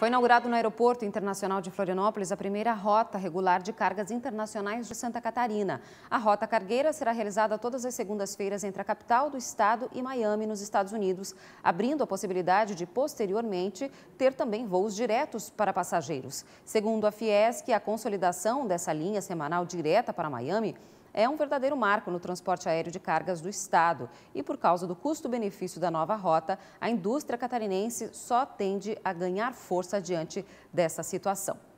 Foi inaugurado no Aeroporto Internacional de Florianópolis a primeira rota regular de cargas internacionais de Santa Catarina. A rota cargueira será realizada todas as segundas-feiras entre a capital do estado e Miami, nos Estados Unidos, abrindo a possibilidade de, posteriormente, ter também voos diretos para passageiros. Segundo a Fiesc, a consolidação dessa linha semanal direta para Miami é um verdadeiro marco no transporte aéreo de cargas do Estado. E por causa do custo-benefício da nova rota, a indústria catarinense só tende a ganhar força diante dessa situação.